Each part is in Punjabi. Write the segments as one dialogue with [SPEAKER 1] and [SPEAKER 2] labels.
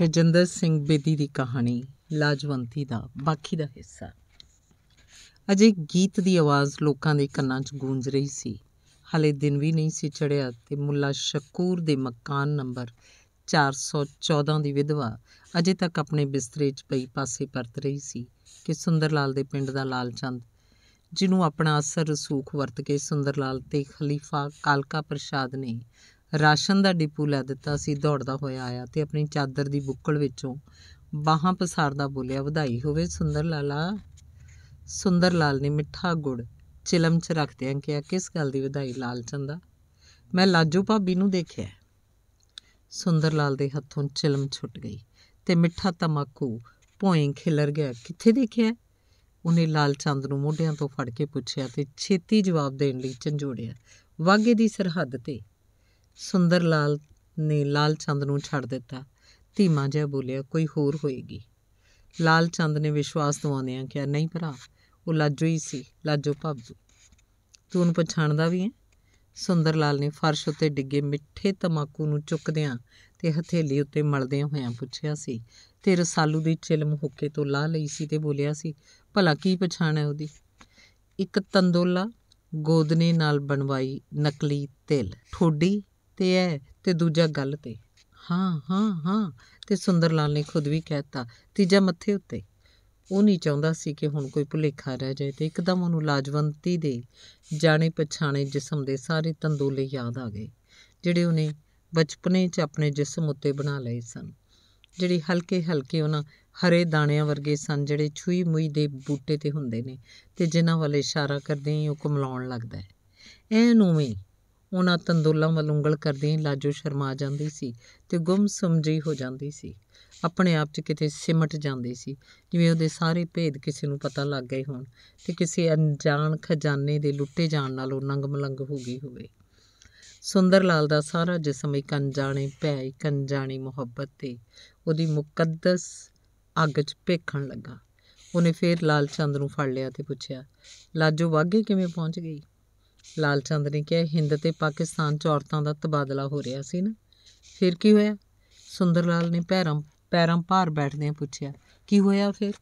[SPEAKER 1] ਰਜਿੰਦਰ ਸਿੰਘ ਬੇਦੀ ਦੀ ਕਹਾਣੀ ਲਾਜਵੰਤੀ ਦਾ ਬਾਕੀ ਦਾ ਹਿੱਸਾ ਅਜੇ ਗੀਤ ਦੀ ਆਵਾਜ਼ ਲੋਕਾਂ ਦੇ ਕੰਨਾਂ 'ਚ ਗੂੰਜ ਰਹੀ ਸੀ ਹਲੇ ਦਿਨ ਵੀ ਨਹੀਂ ਸੀ ਚੜਿਆ ਤੇ ਮੁੱਲਾ ਸ਼ਕੂਰ ਦੇ ਮਕਾਨ ਨੰਬਰ 414 ਦੀ ਵਿਧਵਾ ਅਜੇ ਤੱਕ ਆਪਣੇ ਬਿਸਤਰੇ 'ਚ ਪਈ ਪਾਸੇ ਪਰਤ ਰਹੀ ਸੀ ਕਿ ਸੁੰਦਰ ਲਾਲ ਦੇ ਪਿੰਡ ਦਾ ਲਾਲਚੰਦ ਜਿਹਨੂੰ ਆਪਣਾ ਅਸਰ ਰਸੂਖ ਵਰਤ ਕੇ ਸੁੰਦਰ ਲਾਲ ਤੇ ਖਲੀਫਾ ਕਾਲਕਾ ਪ੍ਰਸ਼ਾਦ ਨੇ ਰਾਸ਼ਨ ਦਾ ਡਿਪੂ ਲੈ ਦਿੱਤਾ ਸੀ ਦੌੜਦਾ ਹੋਇਆ ਆਇਆ ਤੇ ਆਪਣੀ ਚਾਦਰ ਦੀ ਬੁੱਕਲ ਵਿੱਚੋਂ ਬਾਹਾਂ ਪਸਾਰਦਾ ਬੋਲਿਆ ਵਧਾਈ ਹੋਵੇ ਸੁੰਦਰ ਲਾਲਾ ਸੁੰਦਰ ਲਾਲ ਨੇ ਮਿੱਠਾ ਗੁੜ ਚਿਲਮ 'ਚ ਰੱਖਦਿਆਂ ਕਿਹਾ ਕਿਸ ਗੱਲ ਦੀ ਵਧਾਈ ਲਾਲ ਚੰਦਾ ਮੈਂ ਲਾਜੂ ਭਾਬੀ ਨੂੰ ਦੇਖਿਆ ਸੁੰਦਰ ਲਾਲ ਦੇ ਹੱਥੋਂ ਚਿਲਮ ਛੁੱਟ ਗਈ ਤੇ ਮਿੱਠਾ ਤਮਾਕੂ ਭੋਏ ਖਿਲਰ ਗਿਆ ਕਿੱਥੇ ਦੇਖਿਆ ਉਹਨੇ ਲਾਲ ਚੰਦ ਨੂੰ ਮੋਢਿਆਂ ਤੋਂ ਫੜ ਕੇ ਪੁੱਛਿਆ ਤੇ ਛੇਤੀ ਜਵਾਬ ਦੇਣ ਲਈ ਝੰਜੋੜਿਆ ਵਾਗੇ ਦੀ ਸਰਹੱਦ ਤੇ ਸੁੰਦਰ ਲਾਲ ਨੇ ਲਾਲ ਚੰਦ ਨੂੰ ਛੱਡ ਦਿੱਤਾ ਧੀਮਾ ਜਿਹਾ ਬੋਲਿਆ ਕੋਈ ਹੋਰ ਹੋਏਗੀ ਲਾਲ ਚੰਦ ਨੇ ਵਿਸ਼ਵਾਸ ਦਿਵਾਉਂਦਿਆਂ ਕਿਹਾ ਨਹੀਂ ਭਰਾ ਉਹ ਲਾਜੋ ਹੀ ਸੀ ਲਾਜੋ ਭਾਬੂ ਤੂੰ ਉਹਨੂੰ ਪਛਾਣਦਾ ਵੀ ਹੈ ਸੁੰਦਰ ਲਾਲ ਨੇ ਫਰਸ਼ ਉੱਤੇ ਡਿੱਗੇ ਮਿੱਠੇ ਤਮਾਕੂ ਨੂੰ ਚੁੱਕਦਿਆਂ ਤੇ ਹਥੇਲੀ ਉੱਤੇ ਮਲਦਿਆਂ ਹੋਇਆਂ ਪੁੱਛਿਆ ਸੀ ਤੇ ਰਸਾਲੂ ਦੀ ਚਿਲਮ ਹੁੱਕੇ ਤੋਂ ਲਾ ਲਈ ਸੀ ਤੇ ਬੋਲਿਆ ਸੀ ਭਲਾ ਕੀ ਪਛਾਣ ਹੈ ਉਹਦੀ ਇੱਕ ਤੰਦੋਲਾ ਗੋਦਨੇ ਨਾਲ ਬਣਵਾਈ ਨਕਲੀ ਤਿਲ ਠੋਡੀ ਤੇ ਐ ਤੇ ਦੂਜਾ ਗੱਲ ਤੇ ਹਾਂ ਹਾਂ ਹਾਂ ਤੇ ਸੁੰਦਰ ਲਾਲ ਨੇ ਖੁਦ ਵੀ ਕਹਿਤਾ ਤੀਜਾ ਮੱਥੇ ਉੱਤੇ ਉਹ ਨਹੀਂ ਚਾਹੁੰਦਾ ਸੀ ਕਿ ਹੁਣ ਕੋਈ ਭੁਲੇਖਾ ਰਹਿ ਜਾਏ ਤੇ ਇੱਕਦਮ ਉਹਨੂੰ ਲਾਜਵੰਤੀ ਦੇ ਜਾਣੇ ਪਛਾਣੇ ਜਿਸਮ ਦੇ ਸਾਰੇ ਤੰਦੂਲੇ ਯਾਦ ਆ ਗਏ ਜਿਹੜੇ ਉਹਨੇ ਬਚਪਨੇ 'ਚ ਆਪਣੇ ਜਿਸਮ ਉੱਤੇ ਬਣਾ ਲਏ ਸਨ ਜਿਹੜੇ ਹਲਕੇ ਹਲਕੇ ਉਹਨਾਂ ਹਰੇ ਦਾਣਿਆਂ ਵਰਗੇ ਸਨ ਜਿਹੜੇ ਛੂਈ ਮੂਈ ਦੇ ਬੂਟੇ ਤੇ ਹੁੰਦੇ ਨੇ ਤੇ ਜਿਨ੍ਹਾਂ ਵੱਲ ਇਸ਼ਾਰਾ ਕਰਦੇ ਹੀ ਉਹ ਕੁਮਲਾਉਣ ਲੱਗਦਾ ਹੈ ਐ ਨੂਵੇਂ ਉਹਨਾਂ ਤੰਦੂਲਾਂ ਵੱਲ ਉਂਗਲ ਕਰਦੇ ਹੀ ਲਾਜੋ ਸ਼ਰਮਾ ਜਾਂਦੀ ਸੀ ਤੇ ਗੁੰਮ ਸਮਝੀ ਹੋ ਜਾਂਦੀ ਸੀ ਆਪਣੇ ਆਪ 'ਚ ਕਿਤੇ ਸਿਮਟ ਜਾਂਦੀ ਸੀ ਜਿਵੇਂ ਉਹਦੇ ਸਾਰੇ ਭੇਦ ਕਿਸੇ ਨੂੰ ਪਤਾ ਲੱਗ ਗਏ ਹੋਣ ਤੇ ਕਿਸੇ ਅਣਜਾਣ ਖਜ਼ਾਨੇ ਦੇ ਲੁੱਟੇ ਜਾਣ ਨਾਲ ਉਹ ਨੰਗ ਮਲੰਗ ਹੋ ਗਈ ਹੋਵੇ ਸੁੰਦਰ ਲਾਲ ਦਾ ਸਾਰਾ ਜਿਸਮ ਇੱਕ ਅਣਜਾਣੇ ਭੈ ਇੱਕ ਅਣਜਾਣੀ ਮੁਹੱਬਤ ਤੇ ਉਹਦੀ ਮੁਕੱਦਸ ਅੱਗ 'ਚ ਭੇਖਣ ਲੱਗਾ ਉਹਨੇ ਫੇਰ ਲਾਲ ਚੰਦ ਨੂੰ ਫੜ ਲਿਆ ਤੇ ਪੁੱਛਿਆ ਲਾਜੋ ਵਾਗੇ ਕਿਵੇਂ ਪਹੁੰਚ ਗਈ ਲਾਲ ਚੰਦ ਨੇ ਕਿਹਾ ਹਿੰਦ ਤੇ ਪਾਕਿਸਤਾਨ 'ਚ ਔਰਤਾਂ ਦਾ ਤਬਾਦਲਾ ਹੋ ਰਿਹਾ ਸੀ ਨਾ ਫਿਰ ਕੀ ਹੋਇਆ ਸੁੰਦਰ ਲਾਲ ਨੇ ਪੈਰਾਂ ਪੈਰਾਂ ਭਾਰ ਬੈਠਦਿਆਂ ਪੁੱਛਿਆ ਕੀ ਹੋਇਆ ਫਿਰ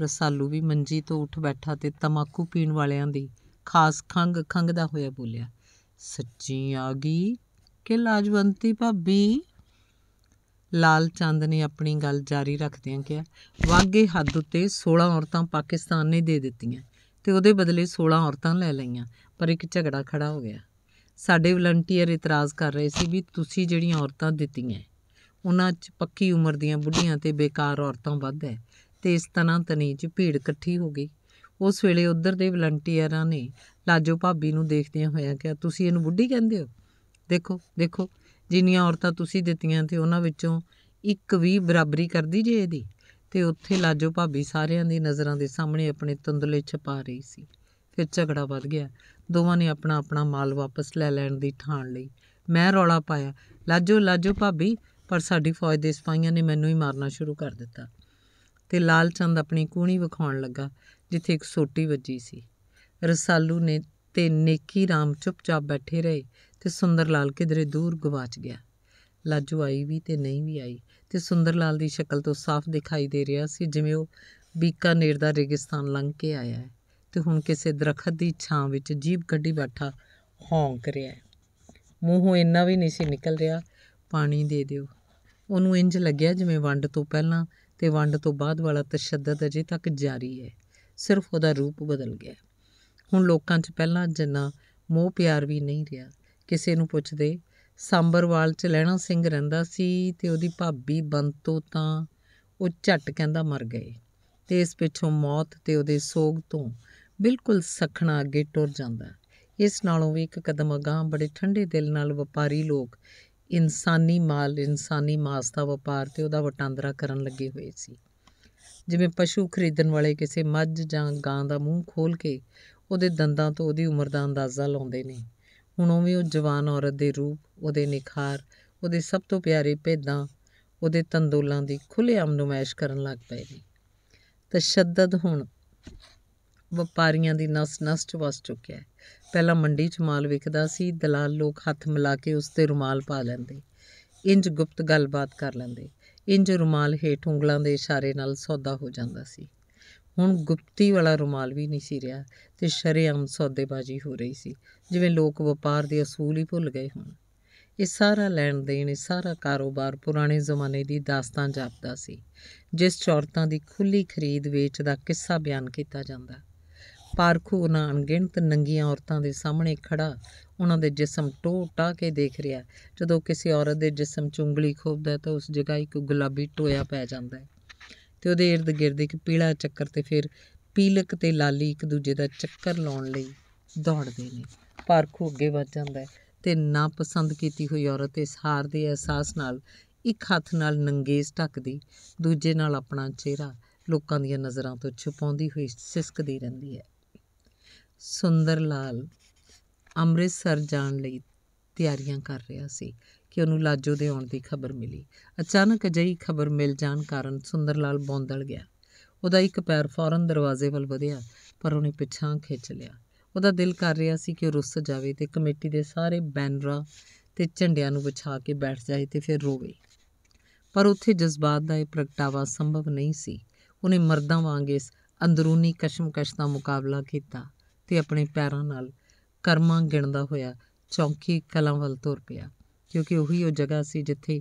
[SPEAKER 1] ਰਸਾਲੂ ਵੀ ਮੰਜੀ ਤੋਂ ਉੱਠ ਬੈਠਾ ਤੇ ਤਮਾਕੂ ਪੀਣ ਵਾਲਿਆਂ ਦੀ ਖਾਸ ਖੰਗ ਖੰਗਦਾ ਹੋਇਆ ਬੋਲਿਆ ਸੱਚੀ ਆ ਗਈ ਕਿ ਲਾਜਵੰਤੀ ਭਾਬੀ ਲਾਲ ਚੰਦ ਨੇ ਆਪਣੀ ਗੱਲ ਜਾਰੀ ਰੱਖਦਿਆਂ ਕਿਹਾ ਵਾਗੇ ਹੱਦ ਉੱਤੇ 16 ਔਰਤਾਂ ਪਾਕਿਸਤਾਨ ਨੇ ਦੇ ਦਿੱਤੀਆਂ ਤੇ ਉਹਦੇ ਬਦਲੇ 16 ਔਰਤਾਂ ਲੈ ਲਈਆਂ ਪਰ ਇੱਕ ਝਗੜਾ ਖੜਾ ਹੋ ਗਿਆ ਸਾਡੇ ਵਲੰਟੀਅਰ ਇਤਰਾਜ਼ ਕਰ ਰਹੇ ਸੀ ਵੀ ਤੁਸੀਂ ਜਿਹੜੀਆਂ ਔਰਤਾਂ ਦਿੱਤੀਆਂ ਉਹਨਾਂ 'ਚ ਪੱਕੀ ਉਮਰ ਦੀਆਂ ਬੁੱਢੀਆਂ ਤੇ ਬੇਕਾਰ ਔਰਤਾਂ ਵੱਧ ਹੈ ਤੇ ਇਸ ਤਰ੍ਹਾਂ ਤਨੀ 'ਚ ਭੀੜ ਇਕੱਠੀ ਹੋ ਗਈ ਉਸ ਵੇਲੇ ਉਧਰ ਦੇ ਵਲੰਟੀਅਰਾਂ ਨੇ ਲਾਜੋ ਭਾਬੀ ਨੂੰ ਦੇਖਦਿਆਂ ਹੋਇਆ ਕਿਹਾ ਤੁਸੀਂ ਇਹਨੂੰ ਬੁੱਢੀ ਕਹਿੰਦੇ ਹੋ ਦੇਖੋ ਦੇਖੋ ਜਿੰਨੀਆਂ ਔਰਤਾਂ ਤੁਸੀਂ ਦਿੱਤੀਆਂ ਤੇ ਉਹਨਾਂ ਵਿੱਚੋਂ ਇੱਕ ਵੀ ਬਰਾਬਰੀ ਕਰਦੀ ਜੇ ਇਹਦੀ ਤੇ ਉੱਥੇ ਲਾਜੋ ਭਾਬੀ ਸਾਰਿਆਂ ਦੀ ਨਜ਼ਰਾਂ ਦੇ ਸਾਹਮਣੇ ਆਪਣੇ ਤੁੰਦਲੇ ਛਪਾ ਰਹੀ ਸੀ ਫਿਰ ਝਗੜਾ ਵੱਧ ਗਿਆ ਦੋਵਾਂ ਨੇ ਆਪਣਾ ਆਪਣਾ ਮਾਲ ਵਾਪਸ ਲੈ ਲੈਣ ਦੀ ਠਾਣ ਲਈ ਮੈਂ ਰੌਲਾ ਪਾਇਆ ਲਾਜੋ ਲਾਜੋ ਭਾਬੀ ਪਰ ਸਾਡੀ ਫੌਜ ਦੇ ਸਿਪਾਹੀਆਂ ਨੇ ਮੈਨੂੰ ਹੀ ਮਾਰਨਾ ਸ਼ੁਰੂ ਕਰ ਦਿੱਤਾ ਤੇ ਲਾਲ ਚੰਦ ਆਪਣੀ ਕੂਣੀ ਵਿਖਾਉਣ ਲੱਗਾ ਜਿੱਥੇ ਇੱਕ ਸੋਟੀ ਵੱਜੀ ਸੀ ਰਸਾਲੂ ਨੇ ਤੇ ਨੇਕੀ ਰਾਮ ਚੁੱਪਚਾਪ ਬੈਠੇ ਰਹੇ ਤੇ ਸੁੰਦਰ ਲਾਲ ਕਿਧਰੇ ਦੂਰ ਗਵਾਚ ਗਿਆ ਲਾਜੋ ਆਈ ਵੀ ਤੇ ਨਹੀਂ ਵੀ ਆਈ ਤੇ ਸੁੰਦਰ ਲਾਲ ਦੀ ਸ਼ਕਲ ਤੋਂ ਸਾਫ਼ ਦਿਖਾਈ ਦੇ ਰਿਹਾ ਸੀ ਜਿਵੇਂ ਉਹ ਬੀਕਾ ਨੇੜ ਦਾ ਰੇਗਿਸਤਾਨ ਲੰਘ ਕੇ ਆਇਆ ਹੈ ਤੇ ਹੁਣ ਕਿਸੇ ਦਰਖਤ ਦੀ ਛਾਂ ਵਿੱਚ ਜੀਬ ਗੱਡੀ ਬੈਠਾ ਹੌਂਕ ਰਿਹਾ ਹੈ ਮੂੰਹੋਂ ਇੰਨਾ ਵੀ ਨਹੀਂ ਸੀ ਨਿਕਲ ਰਿਹਾ ਪਾਣੀ ਦੇ ਦਿਓ ਉਹਨੂੰ ਇੰਜ ਲੱਗਿਆ ਜਿਵੇਂ ਵੰਡ ਤੋਂ ਪਹਿਲਾਂ ਤੇ ਵੰਡ ਤੋਂ ਬਾਅਦ ਵਾਲਾ ਤਸ਼ੱਦਦ ਅਜੇ ਤੱਕ ਜਾਰੀ ਹੈ ਸਿਰਫ ਉਹਦਾ ਰੂਪ ਬਦਲ ਗਿਆ ਹੁਣ ਲੋਕਾਂ 'ਚ ਪਹਿਲਾਂ ਜਿੰਨਾ ਮੋਹ ਪਿਆਰ ਵੀ ਨਹੀਂ ਰਿਹਾ ਕਿਸੇ ਨੂੰ ਪੁੱਛਦੇ ਸਾਂਬਰਵਾਲ 'ਚ ਲੈਣਾ ਸਿੰਘ ਰਹਿੰਦਾ ਸੀ ਤੇ ਉਹਦੀ ਭਾਬੀ ਬੰਤੋ ਤਾਂ ਉਹ ਝਟ ਕਹਿੰਦਾ ਮਰ ਗਏ ਤੇ ਇਸ ਪਿੱਛੋਂ ਮੌਤ ਤੇ ਉਹਦੇ ਸੋਗ ਤੋਂ ਬਿਲਕੁਲ ਸਖਣਾ ਅੱਗੇ ਟੁਰ ਜਾਂਦਾ ਇਸ ਨਾਲੋਂ ਵੀ ਇੱਕ ਕਦਮ ਅਗਾਹ ਬੜੇ ਠੰਡੇ ਦਿਲ ਨਾਲ ਵਪਾਰੀ ਲੋਕ ਇਨਸਾਨੀ ਮਾਲ ਇਨਸਾਨੀ ਮਾਸ ਦਾ ਵਪਾਰ ਤੇ ਉਹਦਾ ਵਟਾਂਦਰਾ ਕਰਨ ਲੱਗੇ ਹੋਏ ਸੀ ਜਿਵੇਂ ਪਸ਼ੂ ਖਰੀਦਣ ਵਾਲੇ ਕਿਸੇ ਮੱਝ ਜਾਂ ਗਾਂ ਦਾ ਮੂੰਹ ਖੋਲ ਕੇ ਉਹਦੇ ਦੰਦਾਂ ਤੋਂ ਉਹਦੀ ਉਮਰ ਦਾ ਅੰਦਾਜ਼ਾ ਲਾਉਂਦੇ ਨੇ ਹੁਣ ਉਹ ਵੀ ਉਹ ਜਵਾਨ ਔਰਤ ਦੇ ਰੂਪ ਉਹਦੇ ਨਿਖਾਰ ਉਹਦੇ ਸਭ ਤੋਂ ਪਿਆਰੇ ਭੇਦਾਂ ਉਹਦੇ ਤੰਦੂਲਾਂ ਦੀ ਖੁੱਲੇ ਆਮ ਨਮਾਇਸ਼ ਕਰਨ ਲੱਗ ਪਏ ਨੇ ਤਸ਼ੱਦਦ ਹੁਣ ਵਪਾਰੀਆਂ ਦੀ ਨਸ ਨਸ ਚ ਵਸ ਚੁੱਕਿਆ ਹੈ ਪਹਿਲਾਂ ਮੰਡੀ 'ਚ ਮਾਲ ਵਿਕਦਾ ਸੀ ਦਲਾਲ ਲੋਕ ਹੱਥ ਮਿਲਾ ਕੇ ਉਸ ਤੇ ਰੁਮਾਲ ਪਾ ਲੈਂਦੇ ਇੰਜ ਗੁਪਤ ਗੱਲਬਾਤ ਕਰ ਲੈਂਦੇ ਇੰਜ ਰੁਮਾਲ ਹੇਠ ਉਂਗਲਾਂ ਦੇ ਇਸ਼ਾਰੇ ਨਾਲ ਸੌਦਾ ਹੋ ਜਾਂਦਾ ਸੀ ਹੁਣ ਗੁਪਤੀ ਵਾਲਾ ਰੁਮਾਲ ਵੀ ਨਹੀਂ ਸੀ ਰਿਹਾ ਤੇ ਸ਼ਰੇਆਮ ਸੌਦੇਬਾਜ਼ੀ ਹੋ ਰਹੀ ਸੀ ਜਿਵੇਂ ਲੋਕ ਵਪਾਰ ਦੇ ਅਸੂਲ ਹੀ ਭੁੱਲ ਗਏ ਹੋਣ ਇਹ ਸਾਰਾ ਲੈਣ ਦੇਣ ਇਹ ਸਾਰਾ ਕਾਰੋਬਾਰ ਪੁਰਾਣੇ ਜ਼ਮਾਨੇ ਦੀ ਦਾਸਤਾਨ ਜਾਪਦਾ ਸੀ ਜਿਸ ਚੌਰਤਾਂ ਦੀ ਖੁੱਲੀ ਖਰੀਦ ਵੇਚ ਦਾ ਕਿੱਸਾ ਬਿਆਨ ਕੀਤਾ ਜਾਂਦਾ ਪਾਰਖੂ ਉਹਨਾਂ ਅਣਗਿਣਤ ਨੰਗੀਆਂ ਔਰਤਾਂ ਦੇ ਸਾਹਮਣੇ ਖੜਾ ਉਹਨਾਂ ਦੇ ਜਿਸਮ ਟੋ ਟਾ ਕੇ ਦੇਖ ਰਿਹਾ ਜਦੋਂ ਕਿਸੇ ਔਰਤ ਦੇ ਜਿਸਮ 'ਚ ਉਂਗਲੀ ਖੋਬਦਾ ਤਾਂ ਉਸ ਜਗ੍ਹਾ ਇੱਕ ਗੁਲਾਬੀ ਟੋਇਆ ਪੈ ਜਾਂਦਾ ਹੈ ਤੇ ਉਹਦੇ ird gird ਇੱਕ ਪੀਲਾ ਚੱਕਰ ਤੇ ਫਿਰ ਪੀਲਕ ਤੇ ਲਾਲੀ ਇੱਕ ਦੂਜੇ ਦਾ ਚੱਕਰ ਲਾਉਣ ਲਈ ਦੌੜਦੇ ਨੇ ਪਾਰਖੂ ਅੱਗੇ ਵੱਧ ਜਾਂਦਾ ਹੈ ਤੇ ਨਾ ਪਸੰਦ ਕੀਤੀ ਹੋਈ ਔਰਤ ਇਸ ਹਾਰ ਦੇ ਅਹਿਸਾਸ ਨਾਲ ਇੱਕ ਹੱਥ ਨਾਲ ਨੰਗੇਸ ਢੱਕਦੀ ਦੂਜੇ ਨਾਲ ਆਪਣਾ ਚਿਹਰਾ ਲੋਕਾਂ ਦੀਆਂ ਨਜ਼ਰਾਂ ਤੋਂ ਛੁਪਾਉਂਦੀ ਹੋਈ ਸਿਸਕਦੀ ਰਹਿੰਦੀ ਹੈ ਸੁੰਦਰ ਲਾਲ ਅੰਮ੍ਰਿਤਸਰ ਜਾਣ ਲਈ ਤਿਆਰੀਆਂ ਕਰ ਰਿਹਾ ਸੀ ਕਿ ਉਹਨੂੰ ਲਾਜੋ ਦੇ ਆਉਣ ਦੀ ਖਬਰ ਮਿਲੀ ਅਚਾਨਕ ਅਜਿਹੀ ਖਬਰ ਮਿਲ ਜਾਣ ਕਾਰਨ ਸੁੰਦਰ ਲਾਲ ਬੌਂਦਲ ਗਿਆ ਉਹਦਾ ਇੱਕ ਪੈਰ ਫੌਰਨ ਦਰਵਾਜ਼ੇ ਵੱਲ ਵਧਿਆ ਪਰ ਉਹਨੇ ਪਿੱਛਾਂ ਖਿੱਚ ਲਿਆ ਉਹਦਾ ਦਿਲ ਕਰ ਰਿਹਾ ਸੀ ਕਿ ਉਹ ਰੁੱਸ ਜਾਵੇ ਤੇ ਕਮੇਟੀ ਦੇ ਸਾਰੇ ਬੈਨਰਾਂ ਤੇ ਝੰਡਿਆਂ ਨੂੰ ਵਿਛਾ ਕੇ ਬੈਠ ਜਾਏ ਤੇ ਫਿਰ ਰੋਵੇ ਪਰ ਉੱਥੇ ਜਜ਼ਬਾਤ ਦਾ ਇਹ ਪ੍ਰਗਟਾਵਾ ਸੰਭਵ ਨਹੀਂ ਸੀ ਉਹਨੇ ਮਰਦਾਂ ਵਾਂਗ ਇਸ ਅੰਦਰੂਨੀ ਕਸ਼ਮਕਸ਼ ਦਾ ਮੁਕਾਬਲਾ ਕੀਤਾ ਤੇ ਆਪਣੇ ਪੈਰਾਂ ਨਾਲ ਕਰਮਾਂ ਗਿਣਦਾ ਹੋਇਆ ਚੌਂਕੀ ਕਲਾਂ ਵੱਲ ਤੁਰ ਪਿਆ ਕਿਉਂਕਿ ਉਹੀ ਉਹ ਜਗ੍ਹਾ ਸੀ ਜਿੱਥੇ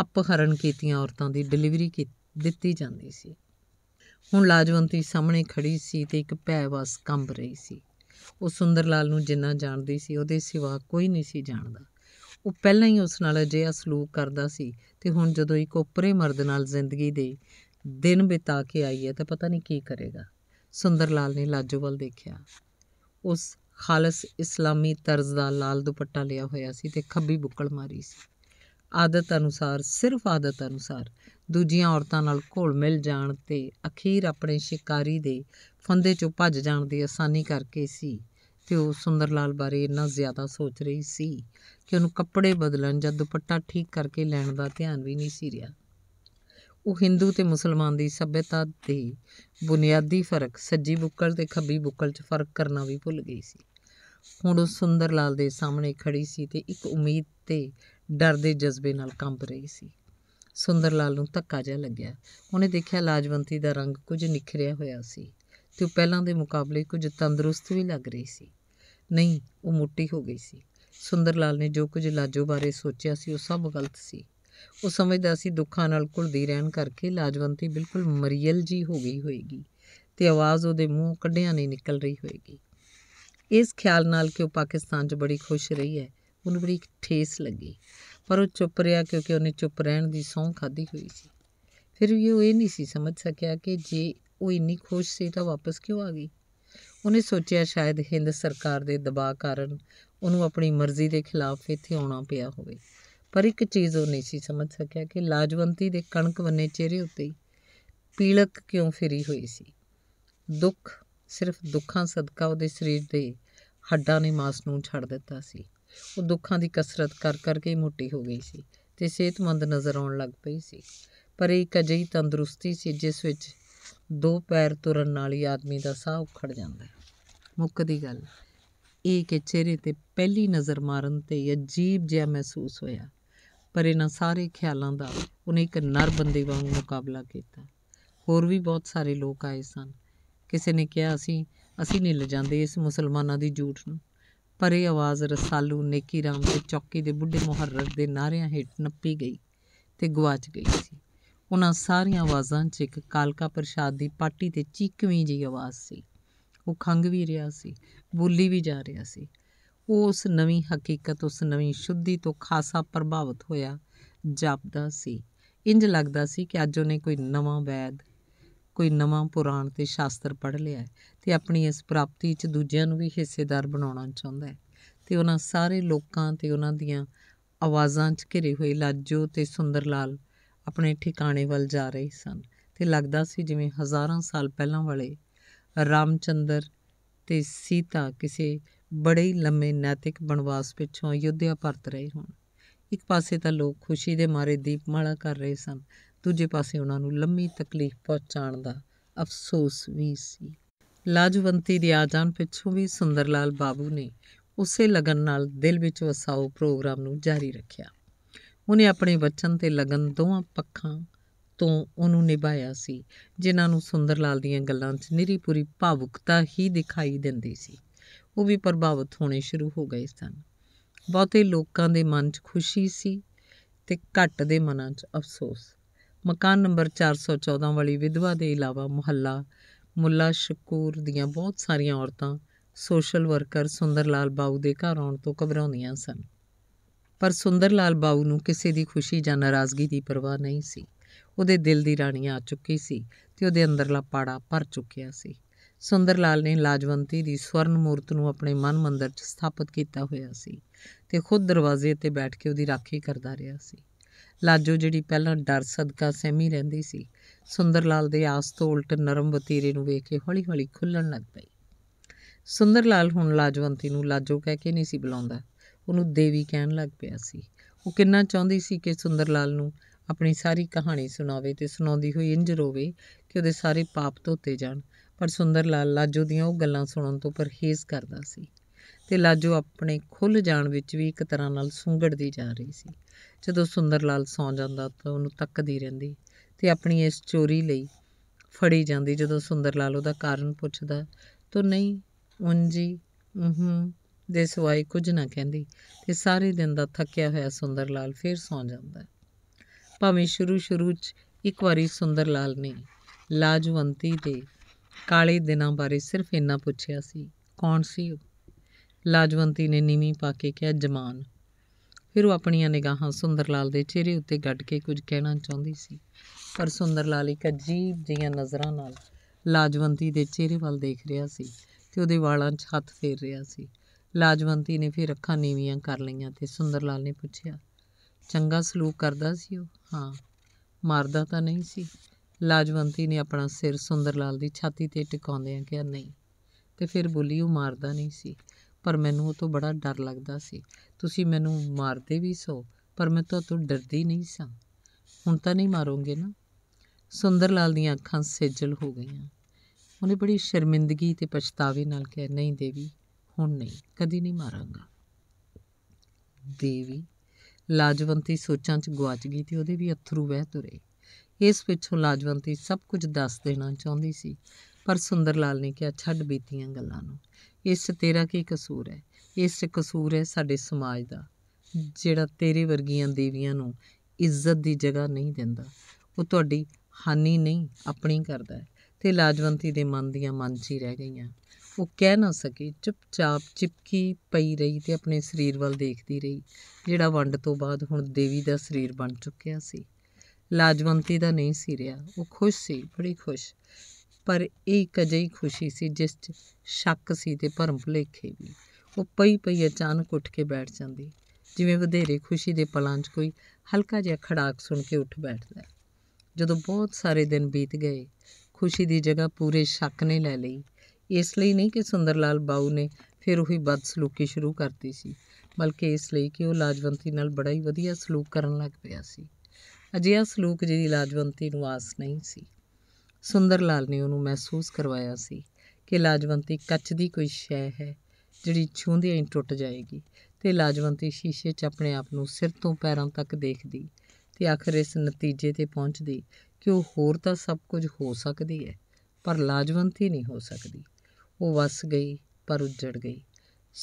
[SPEAKER 1] ਅਪਹਰਣ ਕੀਤੀਆਂ ਔਰਤਾਂ ਦੀ ਡਿਲੀਵਰੀ ਦਿੱਤੀ ਜਾਂਦੀ ਸੀ ਹੁਣ ਲਾਜਵੰਤੀ ਸਾਹਮਣੇ ਖੜੀ ਸੀ ਤੇ ਇੱਕ ਭੈ ਵਸ ਕੰਬ ਰਹੀ ਸੀ ਉਹ ਸੁੰਦਰ ਲਾਲ ਨੂੰ ਜਿੰਨਾ ਜਾਣਦੀ ਸੀ ਉਹਦੇ ਸਿਵਾ ਕੋਈ ਨਹੀਂ ਸੀ ਜਾਣਦਾ ਉਹ ਪਹਿਲਾਂ ਹੀ ਉਸ ਨਾਲ ਅਜਿਹਾ ਸਲੂਕ ਕਰਦਾ ਸੀ ਤੇ ਹੁਣ ਜਦੋਂ ਇੱਕ ਉਪਰੇ ਮਰਦ ਨਾਲ ਜ਼ਿੰਦਗੀ ਦੇ ਦਿਨ ਬਿਤਾ ਕੇ ਆਈ ਹੈ ਤਾਂ ਪਤਾ ਨਹੀਂ ਕੀ ਕਰੇਗਾ ਸੁੰਦਰ ਲਾਲ ਨੇ ਲਾਜੋਵਲ ਦੇਖਿਆ ਉਸ ਖਾਲਸ ਇਸਲਾਮੀ ਤਰਜ਼ ਦਾ ਲਾਲ ਦੁਪੱਟਾ ਲਿਆ ਹੋਇਆ ਸੀ ਤੇ ਖੱਬੀ ਬੁੱਕਲ ਮਾਰੀ ਸੀ ਆਦਤ ਅਨੁਸਾਰ ਸਿਰਫ ਆਦਤ ਅਨੁਸਾਰ ਦੂਜੀਆਂ ਔਰਤਾਂ ਨਾਲ ਘੋਲ ਮਿਲ ਜਾਣ ਤੇ ਅਖੀਰ ਆਪਣੇ ਸ਼ਿਕਾਰੀ ਦੇ ਫੰਦੇ ਚੋਂ ਭੱਜ ਜਾਣ ਦੀ ਆਸਾਨੀ ਕਰਕੇ ਸੀ ਤੇ ਉਹ ਸੁੰਦਰ ਲਾਲ ਬਾਰੇ ਇੰਨਾ ਜ਼ਿਆਦਾ ਸੋਚ ਰਹੀ ਸੀ ਕਿ ਉਹਨੂੰ ਕੱਪੜੇ ਬਦਲਣ ਜਾਂ ਦੁਪੱਟਾ ਠੀਕ ਕਰਕੇ ਲੈਣ ਦਾ ਧਿਆਨ ਵੀ ਨਹੀਂ ਸੀ ਰਿਹਾ ਉਹ ਹਿੰਦੂ ਤੇ ਮੁਸਲਮਾਨ ਦੀ ਸਭਿਅਤਾ ਦੇ ਬੁਨਿਆਦੀ ਫਰਕ ਸੱਜੀ ਬੁੱਕਲ ਤੇ ਖੱਬੀ ਬੁੱਕਲ 'ਚ ਫਰਕ ਕਰਨਾ ਵੀ ਭੁੱਲ ਗਈ ਸੀ ਹੁਣ ਉਹ ਸੁੰਦਰ ਲਾਲ ਦੇ ਸਾਹਮਣੇ ਖੜੀ ਸੀ ਤੇ ਇੱਕ ਉਮੀਦ ਤੇ ਡਰ ਦੇ ਜਜ਼ਬੇ ਨਾਲ ਕੰਬ ਰਹੀ ਸੀ ਸੁੰਦਰ ਲਾਲ ਨੂੰ ਧੱਕਾ ਜਿਹਾ ਲੱਗਿਆ ਉਹਨੇ ਦੇਖਿਆ ਲਾਜਵੰਤੀ ਦਾ ਰੰਗ ਕੁਝ ਨਿਖਰਿਆ ਹੋਇਆ ਸੀ ਤੇ ਉਹ ਪਹਿਲਾਂ ਦੇ ਮੁਕਾਬਲੇ ਕੁਝ ਤੰਦਰੁਸਤ ਵੀ ਲੱਗ ਰਹੀ ਸੀ ਨਹੀਂ ਉਹ ਮੋਟੀ ਹੋ ਗਈ ਸੀ ਸੁੰਦਰ ਲਾਲ ਨੇ ਜੋ ਕੁਝ ਲਾਜੋ ਬਾਰੇ ਸੋਚਿਆ ਸੀ ਉਹ ਸਭ ਗਲਤ ਸੀ ਉਹ ਸਮਝਦਾ ਸੀ ਦੁੱਖਾਂ ਨਾਲ ਘੁਲਦੀ ਰਹਿਣ ਕਰਕੇ ਲਾਜਵੰਤੀ ਬਿਲਕੁਲ ਮਰੀਅਲ ਜੀ ਹੋ ਗਈ ਹੋਏਗੀ ਤੇ ਆਵਾਜ਼ ਉਹਦੇ ਮੂੰਹ ਕੱਢਿਆਂ ਨਹੀਂ ਨਿਕਲ ਰਹੀ ਹੋਏਗੀ ਇਸ ਖਿਆਲ ਨਾਲ ਕਿ ਉਹ ਪਾਕਿਸਤਾਨ 'ਚ ਬੜੀ ਖੁਸ਼ ਰਹੀ ਹੈ ਉਹਨੂੰ ਬੜੀ ਠੇਸ ਲੱਗੀ ਪਰ ਉਹ ਚੁੱਪ ਰਿਹਾ ਕਿਉਂਕਿ ਉਹਨੇ ਚੁੱਪ ਰਹਿਣ ਦੀ ਸੌਂ ਖਾਦੀ ਹੋਈ ਸੀ ਫਿਰ ਵੀ ਉਹ ਇਹ ਨਹੀਂ ਸੀ ਸਮਝ ਸਕਿਆ ਕਿ ਜੇ ਉਹ ਇੰਨੀ ਖੁਸ਼ ਸੀ ਤਾਂ ਵਾਪਸ ਕਿਉਂ ਆ ਗਈ ਉਹਨੇ ਸੋਚਿਆ ਸ਼ਾਇਦ ਹਿੰਦ ਸਰਕਾਰ ਦੇ ਦਬਾਅ ਕਾਰਨ ਉਹਨੂੰ ਆਪਣੀ ਮਰਜ਼ੀ ਦੇ ਖਿਲਾਫ ਇੱਥੇ ਆਉਣਾ ਪਿਆ ਹੋਵੇ ਪਰ ਇੱਕ ਚੀਜ਼ ਉਹ ਨਹੀਂ ਸੀ ਸਮਝ ਸਕਿਆ ਕਿ ਲਾਜਵੰਤੀ ਦੇ ਕਣਕ ਬੰਨੇ ਚਿਹਰੇ ਉੱਤੇ ਪੀਲਕ ਕਿਉਂ ਫਿਰੀ ਹੋਈ ਸੀ ਦੁੱਖ ਸਿਰਫ ਦੁੱਖਾਂ ਸਦਕਾ ਉਹਦੇ ਸਰੀਰ ਦੇ ਹੱਡਾਂ ਨੇ ਮਾਸ ਨੂੰ ਛੱਡ ਦਿੱਤਾ ਸੀ ਉਹ ਦੁੱਖਾਂ ਦੀ ਕਸਰਤ ਕਰ ਕਰਕੇ ਮੋਟੀ ਹੋ ਗਈ ਸੀ ਤੇ ਸਿਹਤਮੰਦ ਨਜ਼ਰ ਆਉਣ ਲੱਗ ਪਈ ਸੀ ਪਰ ਇਹ ਇੱਕ ਅਜਿਹੀ ਤੰਦਰੁਸਤੀ ਸੀ ਜਿਸ ਵਿੱਚ ਦੋ ਪੈਰ ਤੁਰਨ ਨਾਲ ਹੀ ਆਦਮੀ ਦਾ ਸਾਹ ਉਖੜ ਜਾਂਦਾ ਹੈ ਦੀ ਗੱਲ ਇਹ ਕਿ ਚਿਹਰੇ ਤੇ ਪਹਿਲੀ ਨਜ਼ਰ ਮਾਰਨ ਤੇ ਅਜੀਬ ਜਿਹਾ ਮਹਿਸੂਸ ਹੋਇਆ ਪਰ ਇਹਨਾਂ ਸਾਰੇ ਖਿਆਲਾਂ ਦਾ ਉਹਨੇ ਇੱਕ ਨਰ ਬੰਦੇ ਵਾਂਗ ਮੁਕਾਬਲਾ ਕੀਤਾ ਹੋਰ ਵੀ ਬਹੁਤ ਸਾਰੇ ਲੋਕ ਆਏ ਸਨ ਕਿਸੇ ਨੇ ਕਿਹਾ ਅਸੀਂ ਅਸੀਂ ਨਹੀਂ ਲਜਾਂਦੇ ਇਸ ਮੁਸਲਮਾਨਾਂ ਦੀ ਝੂਠ ਨੂੰ ਪਰ ਇਹ ਆਵਾਜ਼ ਰਸਾਲੂ ਨੇਕੀ ਰਾਮ ਤੇ ਚੌਕੀ ਦੇ ਬੁੱਢੇ ਮੁਹਰਰ ਦੇ ਨਾਰਿਆਂ ਹੇਠ ਨੱਪੀ ਗਈ ਤੇ ਗਵਾਚ ਗਈ ਸੀ ਉਹਨਾਂ ਸਾਰੀਆਂ ਆਵਾਜ਼ਾਂ 'ਚ ਇੱਕ ਕਾਲਕਾ ਪ੍ਰਸ਼ਾਦ ਦੀ ਪਾਟੀ ਤੇ ਚੀਕਵੀਂ ਜਿਹੀ ਆਵਾਜ਼ ਸੀ ਉਹ ਖੰਗ ਵੀ ਰਿਹਾ ਸੀ ਬੋਲੀ ਵੀ ਜਾ ਰਿਹਾ ਸੀ ਉਹ ਉਸ ਨਵੀਂ ਹਕੀਕਤ ਉਸ ਨਵੀਂ ਸ਼ੁੱਧੀ ਤੋਂ ਖਾਸਾ ਪ੍ਰਭਾਵਿਤ ਹੋਇਆ ਜਾਪਦਾ ਸੀ ਇੰਜ ਲੱਗਦਾ ਸੀ ਕਿ ਅੱਜ ਉਹਨੇ ਕੋਈ ਨਵਾਂ ਵੈਦ ਕੋਈ ਨਵਾਂ ਪੁਰਾਣ ਤੇ ਸ਼ਾਸਤਰ ਪੜ੍ਹ ਲਿਆ ਹੈ ਤੇ ਆਪਣੀ ਇਸ ਪ੍ਰਾਪਤੀ 'ਚ ਦੂਜਿਆਂ ਨੂੰ ਵੀ ਹਿੱਸੇਦਾਰ ਬਣਾਉਣਾ ਚਾਹੁੰਦਾ ਹੈ ਤੇ ਉਹਨਾਂ ਸਾਰੇ ਲੋਕਾਂ ਤੇ ਉਹਨਾਂ ਦੀਆਂ ਆਵਾਜ਼ਾਂ 'ਚ ਘਿਰੇ ਹੋਏ ਲਾਜੋ ਤੇ ਸੁੰਦਰ ਲਾਲ ਆਪਣੇ ਠਿਕਾਣੇ ਵੱਲ ਜਾ ਰਹੇ ਸਨ ਤੇ ਲੱਗਦਾ ਸੀ ਜਿਵੇਂ ਹਜ਼ਾਰਾਂ ਸਾਲ ਪਹਿਲਾਂ ਵਾਲੇ ਰਾਮਚੰਦਰ ਤੇ ਸੀਤਾ ਕਿਸੇ ਬੜੇ ਲੰਮੇ ਨੈਤਿਕ ਬਨਵਾਸ ਪਿੱਛੋਂ ਯੁੱਧਿਆ ਪਰਤ ਰਹੇ ਹੋਣ ਇੱਕ ਪਾਸੇ ਤਾਂ ਲੋਕ ਖੁਸ਼ੀ ਦੇ ਮਾਰੇ ਦੀਪਮਾਲਾ ਕਰ ਰਹੇ ਸਨ ਦੂਜੇ ਪਾਸੇ ਉਹਨਾਂ ਨੂੰ ਲੰਮੀ ਤਕਲੀਫ ਪਹੁੰਚਾਣ ਦਾ ਅਫਸੋਸ ਵੀ ਸੀ ਲਾਜਵੰਤੀ ਦੀ ਆਜਾਨ ਪਿੱਛੋਂ ਵੀ ਸੁੰਦਰ ਲਾਲ ਬਾਬੂ ਨੇ ਉਸੇ ਲਗਨ ਨਾਲ ਦਿਲ ਵਿੱਚ ਵਸਾਓ ਪ੍ਰੋਗਰਾਮ ਨੂੰ ਜਾਰੀ ਰੱਖਿਆ ਉਹਨੇ ਆਪਣੇ ਵਚਨ ਤੇ ਲਗਨ ਦੋਵਾਂ ਪੱਖਾਂ ਤੋਂ ਉਹਨੂੰ ਨਿਭਾਇਆ ਸੀ ਜਿਨ੍ਹਾਂ ਨੂੰ ਸੁੰਦਰ ਲਾਲ ਦੀਆਂ ਗੱਲਾਂ 'ਚ ਨਿਰੀ ਪੂਰੀ ਭਾਵੁਕਤਾ ਹੀ ਦਿਖਾਈ ਦਿੰਦੀ ਸੀ ਉਹ ਵੀ ਪ੍ਰਭਾਵਿਤ ਹੋਣੇ ਸ਼ੁਰੂ ਹੋ ਗਏ ਸਨ ਬਹੁਤੇ ਲੋਕਾਂ ਦੇ ਮਨ 'ਚ ਖੁਸ਼ੀ ਸੀ ਤੇ ਘੱਟ ਦੇ ਮਨਾਂ 'ਚ ਅਫਸੋਸ ਮਕਾਨ ਨੰਬਰ 414 ਵਾਲੀ ਵਿਧਵਾ ਦੇ ਇਲਾਵਾ ਮੁਹੱਲਾ ਮੁੱਲਾ ਸ਼ਕੂਰ ਦੀਆਂ ਬਹੁਤ ਸਾਰੀਆਂ ਔਰਤਾਂ ਸੋਸ਼ਲ ਵਰਕਰ ਸੁੰਦਰ ਲਾਲ ਬਾਊ ਦੇ ਘਰ ਆਉਣ ਤੋਂ ਘਬਰਾਉਂਦੀਆਂ ਸਨ ਪਰ ਸੁੰਦਰ ਲਾਲ ਬਾਊ ਨੂੰ ਕਿਸੇ ਦੀ ਖੁਸ਼ੀ ਜਾਂ ਨਾਰਾਜ਼ਗੀ ਦੀ ਪਰਵਾਹ ਨਹੀਂ ਸੀ ਉਹਦੇ ਦਿਲ ਦੀ ਰਾਣੀ ਆ ਚੁੱਕੀ ਸੀ ਤੇ ਉਹਦੇ ਅੰਦਰਲਾ ਪਾੜਾ ਭਰ ਚੁੱਕਿਆ ਸੀ ਸੁੰਦਰ ਲਾਲ ਨੇ ਲਾਜਵੰਤੀ ਦੀ ਸਵਰਨ ਮੂਰਤ ਨੂੰ ਆਪਣੇ ਮਨ ਮੰਦਰ 'ਚ ਸਥਾਪਿਤ ਕੀਤਾ ਹੋਇਆ ਸੀ ਤੇ ਖੁਦ ਦਰਵਾਜ਼ੇ ਤੇ ਬੈਠ ਕੇ ਉਹਦੀ ਰਾਖੀ ਕਰਦਾ ਰਿਹਾ ਸੀ ਲਾਜੋ ਜਿਹੜੀ ਪਹਿਲਾਂ ਡਰ ਸਦਕਾ ਸਹਿਮੀ ਰਹਿੰਦੀ ਸੀ ਸੁੰਦਰ ਲਾਲ ਦੇ ਆਸ ਤੋਂ ਉਲਟ ਨਰਮ ਬਤੀਰੇ ਨੂੰ ਵੇਖ ਕੇ ਹੌਲੀ-ਹੌਲੀ ਖੁੱਲਣ ਲੱਗ ਪਈ ਸੁੰਦਰ ਲਾਲ ਹੁਣ ਲਾਜਵੰਤੀ ਨੂੰ ਲਾਜੋ ਕਹਿ ਕੇ ਨਹੀਂ ਸੀ ਬੁਲਾਉਂਦਾ ਉਹਨੂੰ ਦੇਵੀ ਕਹਿਣ ਲੱਗ ਪਿਆ ਸੀ ਉਹ ਕਿੰਨਾ ਚਾਹੁੰਦੀ ਸੀ ਕਿ ਸੁੰਦਰ ਲਾਲ ਨੂੰ ਆਪਣੀ ਸਾਰੀ ਕਹਾਣੀ ਸੁਣਾਵੇ ਤੇ ਸੁਣਾਉਂਦੀ ਹੋਈ ਇੰਜ ਰੋਵੇ ਕਿ ਉਹਦੇ ਸਾਰੇ ਪਾਪ ਧੋਤੇ ਜਾਣ ਪਰ ਸੁੰਦਰ ਲਾਲ ਲਾਜੋ ਦੀਆਂ ਉਹ ਗੱਲਾਂ ਸੁਣਨ ਤੋਂ ਪਰਹੇਜ਼ ਕਰਦਾ ਸੀ ਤੇ ਲਾਜੋ ਆਪਣੇ ਖੁੱਲ ਜਾਣ ਵਿੱਚ ਵੀ ਇੱਕ ਤਰ੍ਹਾਂ ਨਾਲ ਸੁੰਗੜਦੀ ਜਾ ਰਹੀ ਸੀ ਜਦੋਂ ਸੁੰਦਰ ਲਾਲ ਸੌਂ ਜਾਂਦਾ ਤਾਂ ਉਹਨੂੰ ਤੱਕਦੀ ਰਹਿੰਦੀ ਤੇ ਆਪਣੀ ਇਸ ਚੋਰੀ ਲਈ ਫੜੀ ਜਾਂਦੀ ਜਦੋਂ ਸੁੰਦਰ ਲਾਲ ਉਹਦਾ ਕਾਰਨ ਪੁੱਛਦਾ ਤਾਂ ਨਹੀਂ ਉਂਜੀ ਹੂੰ ਦੇ ਸਵਾਈ ਕੁਝ ਨਾ ਕਹਿੰਦੀ ਤੇ ਸਾਰੇ ਦਿਨ ਦਾ ਥੱਕਿਆ ਹੋਇਆ ਸੁੰਦਰ ਲਾਲ ਫੇਰ ਸੌਂ ਜਾਂਦਾ ਭਾਵੇਂ ਸ਼ੁਰੂ ਸ਼ੁਰੂ 'ਚ ਇੱਕ ਵਾਰੀ ਸੁੰਦਰ ਲਾਲ ਨੇ ਲਾਜਵੰਤੀ ਦੇ ਕਾਲੇ ਦਿਨਾਂ ਬਾਰੇ ਸਿਰਫ ਇੰਨਾ ਪੁੱਛਿਆ ਸੀ ਕੌਣ ਸੀ ਉਹ ਲਾਜਵੰਤੀ ਨੇ ਨੀਵੀਂ ਪਾ ਕੇ ਕਿਹਾ ਜਮਾਨ ਫਿਰ ਉਹ ਆਪਣੀਆਂ ਨਿਗਾਹਾਂ ਸੁੰਦਰ ਲਾਲ ਦੇ ਚਿਹਰੇ ਉੱਤੇ ਗੱਡ ਕੇ ਕੁਝ ਕਹਿਣਾ ਚਾਹੁੰਦੀ ਸੀ ਪਰ ਸੁੰਦਰ ਲਾਲ ਇੱਕ ਅਜੀਬ ਜਿਹੀਆਂ ਨਜ਼ਰਾਂ ਨਾਲ ਲਾਜਵੰਤੀ ਦੇ ਚਿਹਰੇ ਵੱਲ ਦੇਖ ਰਿਹਾ ਸੀ ਤੇ ਉਹਦੇ ਵਾਲਾਂ 'ਚ ਹੱਥ ਫੇਰ ਰਿਹਾ ਸੀ ਲਾਜਵੰਤੀ ਨੇ ਫਿਰ ਅੱਖਾਂ ਨੀਵੀਆਂ ਕਰ ਲਈਆਂ ਤੇ ਸੁੰਦਰ ਲਾਲ ਨੇ ਪੁੱਛਿਆ ਚੰਗਾ ਸਲੂਕ ਕਰਦਾ ਸੀ ਉਹ ਹਾਂ ਮਾਰਦਾ ਤਾਂ ਨਹੀਂ ਸੀ ਲਾਜਵੰਤੀ ਨੇ ਆਪਣਾ ਸਿਰ ਸੁੰਦਰ ਲਾਲ ਦੀ ਛਾਤੀ ਤੇ ਟਿਕਾਉਂਦਿਆਂ ਕਿਹਾ ਨਹੀਂ ਤੇ ਫਿਰ ਬੋਲੀ ਉਹ ਮਾਰਦਾ ਨਹੀਂ ਸੀ ਪਰ ਮੈਨੂੰ ਉਹ ਤੋਂ ਬੜਾ ਡਰ ਲੱਗਦਾ ਸੀ ਤੁਸੀਂ ਮੈਨੂੰ ਮਾਰਦੇ ਵੀ ਸੋ ਪਰ ਮੈਂ ਤੋਂ ਡਰਦੀ ਨਹੀਂ ਸਾਂ ਹੁਣ ਤਾਂ ਨਹੀਂ ਮਾਰੋਗੇ ਨਾ ਸੁੰਦਰ ਲਾਲ ਦੀਆਂ ਅੱਖਾਂ ਸੇਜਲ ਹੋ ਗਈਆਂ ਉਹਨੇ ਬੜੀ ਸ਼ਰਮਿੰਦਗੀ ਤੇ ਪਛਤਾਵੇ ਨਾਲ ਕਿਹਾ ਨਹੀਂ ਦੇਵੀ ਹੁਣ ਨਹੀਂ ਕਦੀ ਨਹੀਂ ਮਾਰਾਂਗਾ ਦੇਵੀ ਲਾਜਵੰਤੀ ਸੋਚਾਂ 'ਚ ਗਵਾਚ ਗਈ ਤੇ ਉਹਦੇ ਵੀ ਅਥਰੂ ਵਹਿ ਤੁਰੇ ਇਸ ਪਿੱਛੋਂ ਲਾਜਵੰਤੀ ਸਭ ਕੁਝ ਦੱਸ ਦੇਣਾ ਚਾਹੁੰਦੀ ਸੀ ਪਰ ਸੁੰਦਰ ਲਾਲ ਨੇ ਕਿਹਾ ਛੱਡ ਬੀਤੀਆਂ ਗੱਲਾਂ ਨੂੰ ਇਸ ਤੇਰਾ ਕੀ ਕਸੂਰ ਹੈ ਇਸ ਕਸੂਰ ਹੈ ਸਾਡੇ ਸਮਾਜ ਦਾ ਜਿਹੜਾ ਤੇਰੇ ਵਰਗੀਆਂ ਦੇਵੀਆਂ ਨੂੰ ਇੱਜ਼ਤ ਦੀ ਜਗ੍ਹਾ ਨਹੀਂ ਦਿੰਦਾ ਉਹ ਤੁਹਾਡੀ ਹਾਨੀ ਨਹੀਂ ਆਪਣੀ ਕਰਦਾ ਤੇ ਲਾਜਵੰਤੀ ਦੇ ਮਨ ਦੀਆਂ ਮਨ 'ਚ ਹੀ ਰਹਿ ਗਈਆਂ ਉਹ ਕਹਿ ਨਾ ਸਕੀ ਚੁੱਪਚਾਪ ਚਿਪਕੀ ਪਈ ਰਹੀ ਤੇ ਆਪਣੇ ਸਰੀਰ ਵੱਲ ਦੇਖਦੀ ਰਹੀ ਜਿਹੜਾ ਵੰਡ ਤੋਂ ਬਾਅਦ ਹੁਣ ਦੇਵੀ ਦਾ ਸਰੀਰ ਬਣ ਚੁੱਕਿਆ ਸੀ ਲਾਜਵੰਤੀ ਦਾ ਨਹੀਂ ਸੀ ਰਿਹਾ ਉਹ ਖੁਸ਼ ਸੀ ਬੜੀ ਖੁਸ਼ ਪਰ ਇਹ ਇੱਕ ਅਜਿਹੀ ਖੁਸ਼ੀ ਸੀ ਜਿਸ 'ਚ ਸ਼ੱਕ ਸੀ ਤੇ ਭਰਮ ਭੁਲੇਖੇ ਵੀ ਉਹ ਪਈ ਪਈ ਅਚਾਨਕ ਉੱਠ ਕੇ ਬੈਠ ਜਾਂਦੀ ਜਿਵੇਂ ਵਧੇਰੇ ਖੁਸ਼ੀ ਦੇ ਪਲਾਂ 'ਚ ਕੋਈ ਹਲਕਾ ਜਿਹਾ ਖੜਾਕ ਸੁਣ ਕੇ ਉੱਠ ਬੈਠਦਾ ਜਦੋਂ ਬਹੁਤ ਸਾਰੇ ਦਿਨ ਬੀਤ ਗਏ ਖੁਸ਼ੀ ਦੀ ਜਗ੍ਹਾ ਪੂਰੇ ਸ਼ੱਕ ਨੇ ਲੈ ਲਈ ਇਸ ਲਈ ਨਹੀਂ ਕਿ ਸੁੰਦਰ ਲਾਲ ਬਾਉ ਨੇ ਫਿਰ ਉਹੀ ਬਦਸਲੂਕੀ ਸ਼ੁਰੂ ਕਰਤੀ ਸੀ ਬਲਕਿ ਇਸ ਲਈ ਕਿ ਉਹ ਲਾਜਵੰਤੀ ਨਾਲ ਬੜਾ ਹੀ ਵਧੀਆ ਸਲੂਕ ਕਰਨ ਲੱਗ ਪਿਆ ਸੀ ਅਜਿਹਾ ਸਲੂਕ ਜਿਹਦੀ ਲਾਜਵੰਤੀ ਨੂੰ ਆਸ ਨਹੀਂ ਸੀ ਸੁੰਦਰ ਲਾਲ ਨੇ ਉਹਨੂੰ ਮਹਿਸੂਸ ਕਰਵਾਇਆ ਸੀ ਕਿ ਲਾਜਵੰਤੀ ਕੱਚ ਦੀ ਕੋਈ ਸ਼ੈ ਹੈ ਜਿਹੜੀ ਛੂੰਦਿਆਂ ਹੀ ਟੁੱਟ ਜਾਏਗੀ ਤੇ ਲਾਜਵੰਤੀ ਸ਼ੀਸ਼ੇ 'ਚ ਆਪਣੇ ਆਪ ਨੂੰ ਸਿਰ ਤੋਂ ਪੈਰਾਂ ਤੱਕ ਦੇਖਦੀ ਤੇ ਆਖਰ ਇਸ ਨਤੀਜੇ ਤੇ ਪਹੁੰਚਦੀ ਕਿ ਉਹ ਹੋਰ ਤਾਂ ਸਭ ਕੁਝ ਹੋ ਸਕਦੀ ਹੈ ਪਰ ਲਾਜਵੰਤੀ ਨਹੀਂ ਹੋ ਸਕਦੀ ਉਹ ਵਸ ਗਈ ਪਰ ਉੱਜੜ ਗਈ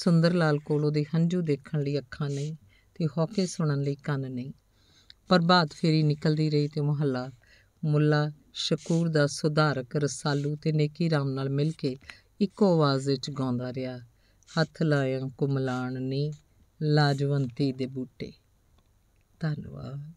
[SPEAKER 1] ਸੁੰਦਰ ਲਾਲ ਕੋਲ ਉਹਦੇ ਹੰਝੂ ਦੇਖਣ ਲਈ ਅੱਖਾਂ ਨਹੀਂ ਤੇ ਹੌਕੇ ਸੁਣਨ ਲਈ ਕੰਨ ਨਹੀਂ ਪ੍ਰਭਾਤ ਫੇਰੀ ਨਿਕਲਦੀ ਰਹੀ ਤੇ ਮੁਹੱਲਾ ਮੁੱਲਾ ਸ਼ਕੂਰ ਦਾ ਸੁਧਾਰਕ ਰਸਾਲੂ ਤੇ ਨੇਕੀ ਰਾਮ ਨਾਲ ਮਿਲ ਕੇ ਇੱਕੋ ਆਵਾਜ਼ ਵਿੱਚ ਗਾਉਂਦਾ ਰਿਹਾ ਹੱਥ ਲਾਇਆ ਕੁਮਲਾਣ ਨੀ ਲਾਜਵੰਤੀ ਦੇ ਬੂਟੇ ਧੰਨਵਾਦ